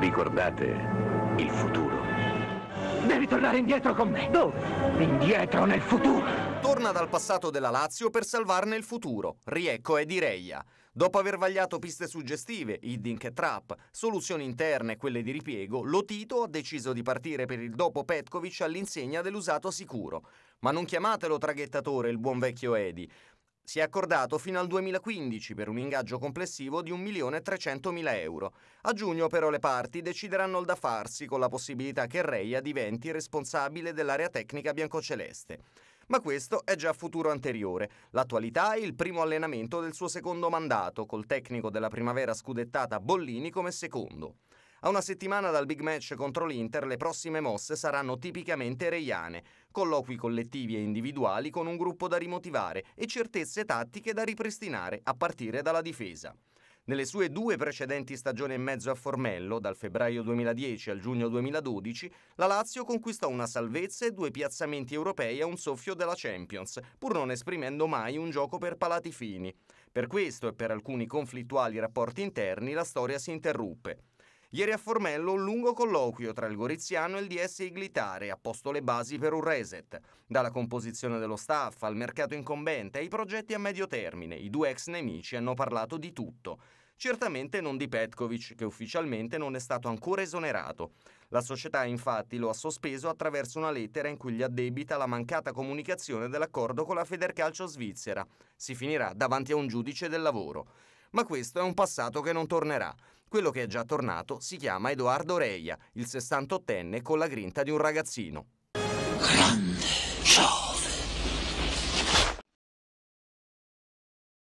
Ricordate il futuro. Devi tornare indietro con me. Dove? Indietro nel futuro. Torna dal passato della Lazio per salvarne il futuro. Riecco e Direia. Dopo aver vagliato piste suggestive, Hiddink e Trap, soluzioni interne e quelle di ripiego, Lotito ha deciso di partire per il dopo Petkovic all'insegna dell'usato sicuro. Ma non chiamatelo traghettatore il buon vecchio Edi. Si è accordato fino al 2015 per un ingaggio complessivo di 1.300.000 euro. A giugno però le parti decideranno il da farsi con la possibilità che Reia diventi responsabile dell'area tecnica biancoceleste. Ma questo è già futuro anteriore. L'attualità è il primo allenamento del suo secondo mandato, col tecnico della primavera scudettata Bollini come secondo. A una settimana dal big match contro l'Inter le prossime mosse saranno tipicamente reiane, colloqui collettivi e individuali con un gruppo da rimotivare e certezze tattiche da ripristinare a partire dalla difesa. Nelle sue due precedenti stagioni e mezzo a Formello, dal febbraio 2010 al giugno 2012, la Lazio conquistò una salvezza e due piazzamenti europei a un soffio della Champions, pur non esprimendo mai un gioco per palati fini. Per questo e per alcuni conflittuali rapporti interni la storia si interruppe. Ieri a Formello un lungo colloquio tra il Goriziano e il DS Iglitare ha posto le basi per un reset, dalla composizione dello staff al mercato incombente ai progetti a medio termine. I due ex nemici hanno parlato di tutto certamente non di Petkovic, che ufficialmente non è stato ancora esonerato. La società infatti lo ha sospeso attraverso una lettera in cui gli addebita la mancata comunicazione dell'accordo con la Federcalcio svizzera. Si finirà davanti a un giudice del lavoro. Ma questo è un passato che non tornerà. Quello che è già tornato si chiama Edoardo Reia, il 68enne con la grinta di un ragazzino. Grande ciao!